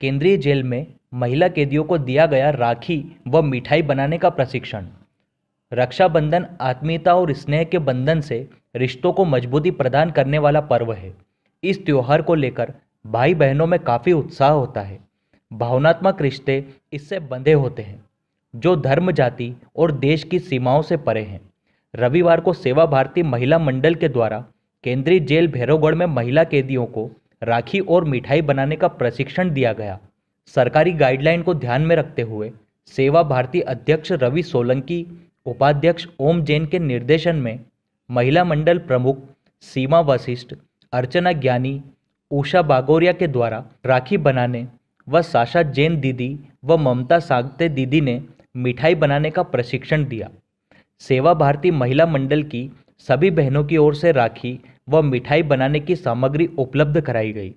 केंद्रीय जेल में महिला कैदियों को दिया गया राखी व मिठाई बनाने का प्रशिक्षण रक्षाबंधन आत्मीयता और स्नेह के बंधन से रिश्तों को मजबूती प्रदान करने वाला पर्व है इस त्यौहार को लेकर भाई बहनों में काफ़ी उत्साह होता है भावनात्मक रिश्ते इससे बंधे होते हैं जो धर्म जाति और देश की सीमाओं से परे हैं रविवार को सेवा भारती महिला मंडल के द्वारा केंद्रीय जेल भैरवगढ़ में महिला कैदियों को राखी और मिठाई बनाने का प्रशिक्षण दिया गया सरकारी गाइडलाइन को ध्यान में रखते हुए सेवा भारती अध्यक्ष रवि सोलंकी उपाध्यक्ष ओम जैन के निर्देशन में महिला मंडल प्रमुख सीमा वशिष्ठ अर्चना ज्ञानी उषा बागोरिया के द्वारा राखी बनाने व साशा जैन दीदी व ममता सागते दीदी ने मिठाई बनाने का प्रशिक्षण दिया सेवा भारती महिला मंडल की सभी बहनों की ओर से राखी व मिठाई बनाने की सामग्री उपलब्ध कराई गई